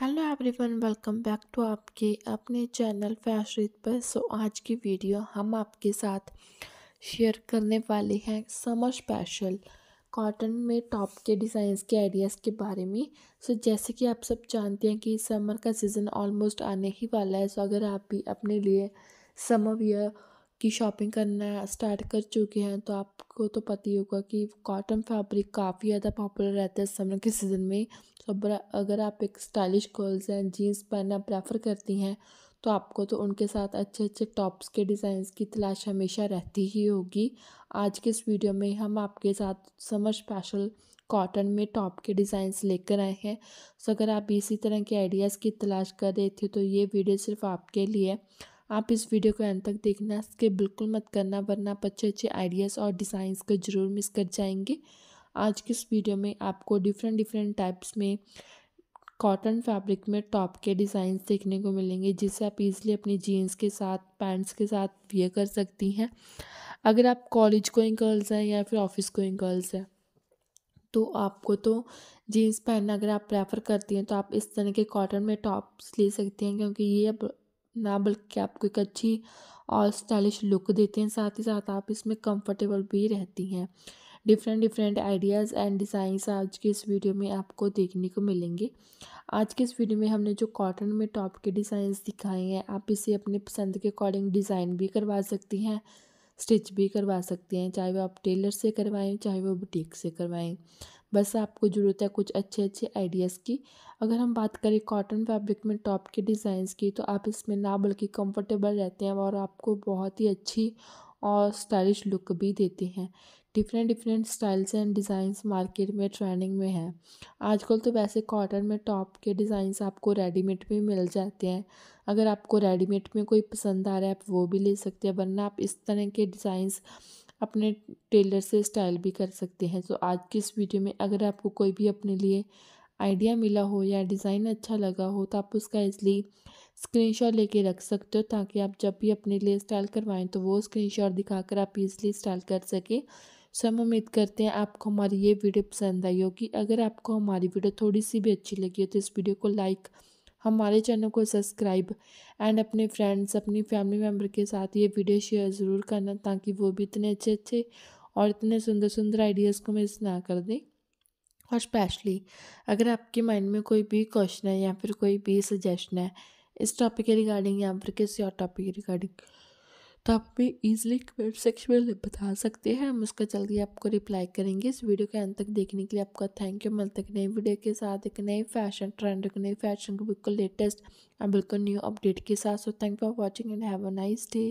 hello everyone welcome back to आपके अपने channel फैशरीत पर सो आज की वीडियो हम आपके साथ शेयर करने वाले हैं समर स्पेशल कॉटन में टॉप के डिज़ाइंस के आइडियाज़ के बारे में सो जैसे कि आप सब जानते हैं कि समर का सीज़न ऑलमोस्ट आने ही वाला है सो अगर आप भी अपने लिए समर वियर की शॉपिंग करना स्टार्ट कर चुके हैं तो आपको तो पता ही होगा कि कॉटन फैब्रिक काफ़ी ज़्यादा पॉपुलर रहता है समर के सीज़न में तो अगर आप एक स्टाइलिश गर्ल्स हैं जीन्स पहनना प्रेफर करती हैं तो आपको तो उनके साथ अच्छे अच्छे टॉप्स के डिज़ाइंस की तलाश हमेशा रहती ही होगी आज के इस वीडियो में हम आपके साथ समर स्पेशल कॉटन में टॉप के डिज़ाइंस लेकर आए हैं सो अगर आप इसी तरह के आइडियाज़ की तलाश कर रहे थे तो ये वीडियो सिर्फ आपके लिए है आप इस वीडियो को अंत तक देखना इसके बिल्कुल मत करना वरना आप अच्छे अच्छे आइडियाज़ और डिज़ाइंस को ज़रूर मिस कर जाएंगे आज की इस वीडियो में आपको डिफरेंट डिफरेंट टाइप्स में कॉटन फैब्रिक में टॉप के डिज़ाइंस देखने को मिलेंगे जिसे आप इजीली अपनी जीन्स के साथ पैंट्स के साथ वियर कर सकती हैं अगर आप कॉलेज गोइंग गर्ल्स हैं या फिर ऑफिस गोइंग गर्ल्स हैं तो आपको तो जीन्स पहनना अगर आप प्रेफर करती हैं तो आप इस तरह के कॉटन में टॉप्स ले सकती हैं क्योंकि ये ना बल्कि आपको एक अच्छी और स्टाइलिश लुक देते हैं साथ ही साथ आप इसमें कंफर्टेबल भी रहती हैं different different ideas and designs आज के इस वीडियो में आपको देखने को मिलेंगे आज के इस वीडियो में हमने जो कॉटन में टॉप के डिज़ाइंस दिखाए हैं आप इसे अपने पसंद के अकॉर्डिंग डिज़ाइन भी करवा सकती हैं स्टिच भी करवा सकती हैं चाहे वो आप टेलर से करवाएं चाहे वो बुटीक से करवाएं बस आपको ज़रूरत है कुछ अच्छे अच्छे आइडियाज़ की अगर हम बात करें कॉटन फैब्रिक में टॉप के डिज़ाइंस की तो आप इसमें ना बल्कि कंफर्टेबल रहते हैं और आपको बहुत ही अच्छी और स्टाइलिश लुक भी देते हैं different different styles and designs market में ट्रेंडिंग में हैं आजकल तो वैसे कॉटन में टॉप के डिज़ाइंस आपको रेडीमेड में मिल जाते हैं अगर आपको रेडीमेड में कोई पसंद आ रहा है आप वो भी ले सकते हैं वरना आप इस तरह के डिज़ाइंस अपने टेलर से स्टाइल भी कर सकते हैं तो आज की इस वीडियो में अगर आपको कोई भी अपने लिए आइडिया मिला हो या डिज़ाइन अच्छा लगा हो तो आप उसका इसलिए स्क्रीनशॉट लेके रख सकते हो ताकि आप जब भी अपने लिए स्टाइल करवाएं तो वो स्क्रीनशॉट दिखाकर आप इसलिए स्टाइल कर सकें सो हम उम्मीद करते हैं आपको हमारी ये वीडियो पसंद आई होगी अगर आपको हमारी वीडियो थोड़ी सी भी अच्छी लगी हो तो इस वीडियो को लाइक हमारे चैनल को सब्सक्राइब एंड अपने फ्रेंड्स अपनी फैमिली मेम्बर के साथ ये वीडियो शेयर ज़रूर करना ताकि वो भी इतने अच्छे अच्छे और इतने सुंदर सुंदर आइडियाज़ को मिस ना कर दें और स्पेशली अगर आपके माइंड में कोई भी क्वेश्चन है या फिर कोई भी सजेशन है इस टॉपिक के रिगार्डिंग या फिर किसी और टॉपिक के रिगार्डिंग तो आप हमें ईजिली कमेंट सेक्शन में बता सकते हैं हम उसका जल्दी आपको रिप्लाई करेंगे इस वीडियो के अंत तक देखने के लिए आपका थैंक यू मिलते एक नई वीडियो के साथ एक नए फैशन ट्रेंड एक नए फैशन को बिल्कुल लेटेस्ट और बिल्कुल न्यू अपडेट के साथ so thank for watching and have a nice day